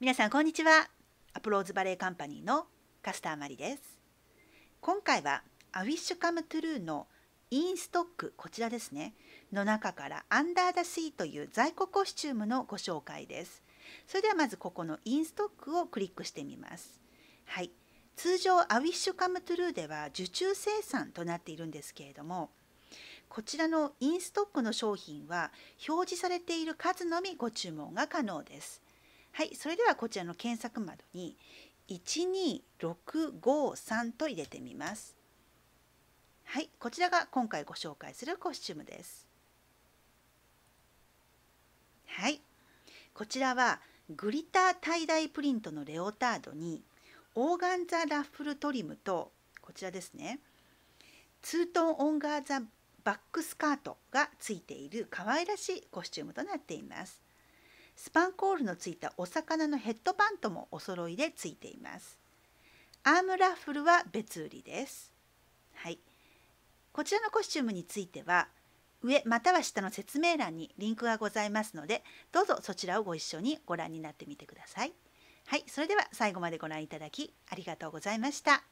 皆さんこんにちはアプローズバレーカンパニーのカスターマリです今回は「アウィッシュカムトゥルーのインストックこちらですねの中から「アンダーダシー」という在庫コスチュームのご紹介ですそれではまずここのインストックをクリックしてみますはい通常「アウィッシュカムトゥルーでは受注生産となっているんですけれどもこちらのインストックの商品は表示されている数のみご注文が可能です。はいそれではこちらの検索窓に12653と入れてみますはいこちらが今回ご紹介するコスチュームですはいこちらはグリタータイダイプリントのレオタードにオーガンザラッフルトリムとこちらですねツートンオンガーザバックスカートがついている可愛らしいコスチュームとなっています。スパンコールのついたお魚のヘッドパントもお揃いでついていますアームラッフルは別売りですはいこちらのコスチュームについては上または下の説明欄にリンクがございますのでどうぞそちらをご一緒にご覧になってみてくださいはいそれでは最後までご覧いただきありがとうございました